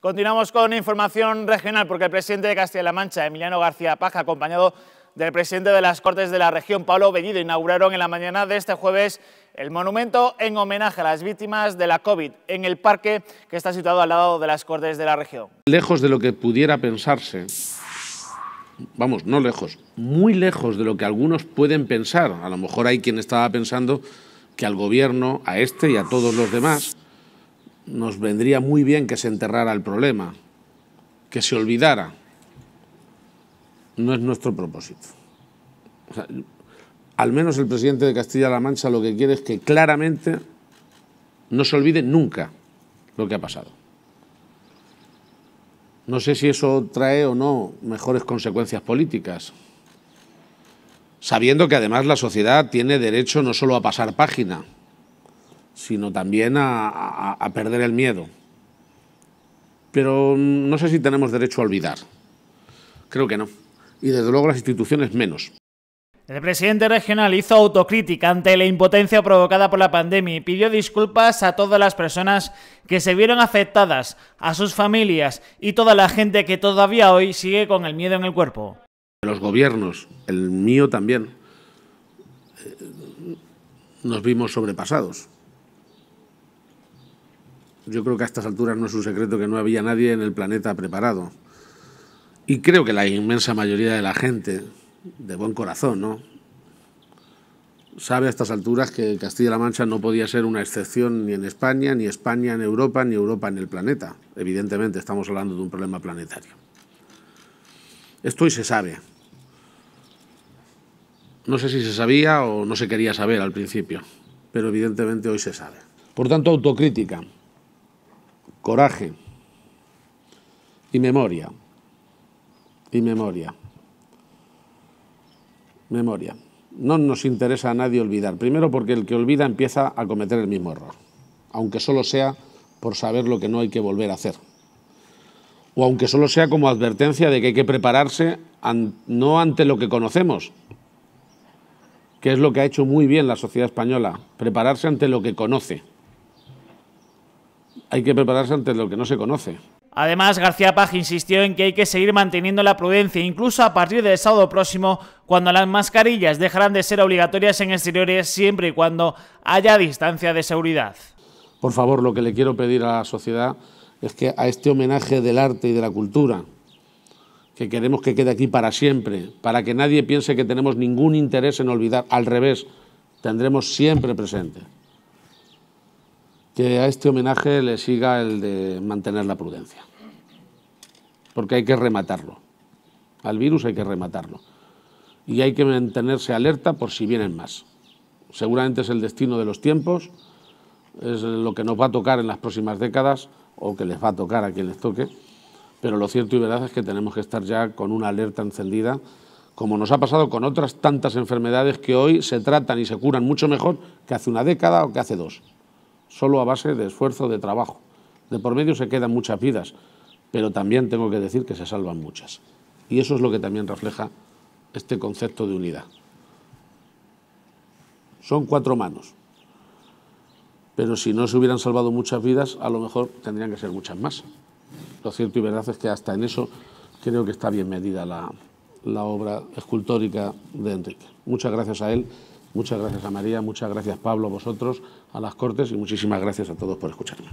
Continuamos con información regional porque el presidente de Castilla-La Mancha, Emiliano García Paja, acompañado del presidente de las Cortes de la región, Pablo Bellido, inauguraron en la mañana de este jueves el monumento en homenaje a las víctimas de la COVID en el parque que está situado al lado de las Cortes de la región. Lejos de lo que pudiera pensarse, vamos, no lejos, muy lejos de lo que algunos pueden pensar, a lo mejor hay quien estaba pensando que al gobierno, a este y a todos los demás, nos vendría muy bien que se enterrara el problema, que se olvidara. No es nuestro propósito. al menos el presidente de Castilla-La Mancha lo que quiere es que claramente no se olvide nunca lo que ha pasado. No sé si eso trae o no mejores consecuencias políticas, sabiendo que además la sociedad tiene derecho no solo a pasar página, sino también a, perder el miedo. Pero mm, no sé si tenemos derecho a olvidar. Creo que no. Y desde luego las instituciones menos. El presidente regional hizo autocrítica ante la impotencia provocada por la pandemia y pidió disculpas a todas las personas que se vieron afectadas, a sus familias y toda la gente que todavía hoy sigue con el miedo en el cuerpo. Los gobiernos, el mío también, eh, nos vimos sobrepasados. Yo creo que a estas alturas no es un secreto que no había nadie en el planeta preparado. Y creo que la inmensa mayoría de la gente, de buen corazón, ¿no? Sabe a estas alturas que Castilla-La Mancha no podía ser una excepción ni en España, ni España en Europa, ni Europa en el planeta. Evidentemente estamos hablando de un problema planetario. Esto hoy se sabe. No sé si se sabía o no se quería saber al principio, pero evidentemente hoy se sabe. Por tanto, autocrítica coraje y memoria. Y memoria. Memoria. No nos interesa a nadie olvidar. Primero porque el que olvida empieza a cometer el mismo error, aunque solo sea por saber lo que no hay que volver a hacer. O aunque solo sea como advertencia de que hay que prepararse no ante lo que conocemos, que es lo que ha hecho muy bien la sociedad española, prepararse ante lo que conoce hay que prepararse ante lo que no se conoce. Además, García Paj insistió en que hay que seguir manteniendo la prudencia, incluso a partir del sábado próximo, cuando las mascarillas dejarán de ser obligatorias en exteriores siempre y cuando haya distancia de seguridad. Por favor, lo que le quiero pedir a la sociedad es que a este homenaje del arte y de la cultura, que queremos que quede aquí para siempre, para que nadie piense que tenemos ningún interés en olvidar, al revés, tendremos siempre presente que a este homenaje le siga el de mantener la prudencia, porque hay que rematarlo. Al virus hay que rematarlo. Y hay que mantenerse alerta por si vienen más. Seguramente es el destino de los tiempos, es lo que nos va a tocar en las próximas décadas, o que les va a tocar a quien les toque, pero lo cierto y verdad es que tenemos que estar ya con una alerta encendida, como nos ha pasado con otras tantas enfermedades que hoy se tratan y se curan mucho mejor que hace una década o que hace dos solo a base de esfuerzo, de trabajo. De por medio se quedan muchas vidas, pero también tengo que decir que se salvan muchas. Y eso es lo que también refleja este concepto de unidad. Son cuatro manos, pero si no se hubieran salvado muchas vidas, a lo mejor tendrían que ser muchas más. Lo cierto y verdad es que hasta en eso creo que está bien medida la, la obra escultórica de Enrique. Muchas gracias a él Muchas gracias a María, muchas gracias Pablo, a vosotros, a las Cortes y muchísimas gracias a todos por escucharme.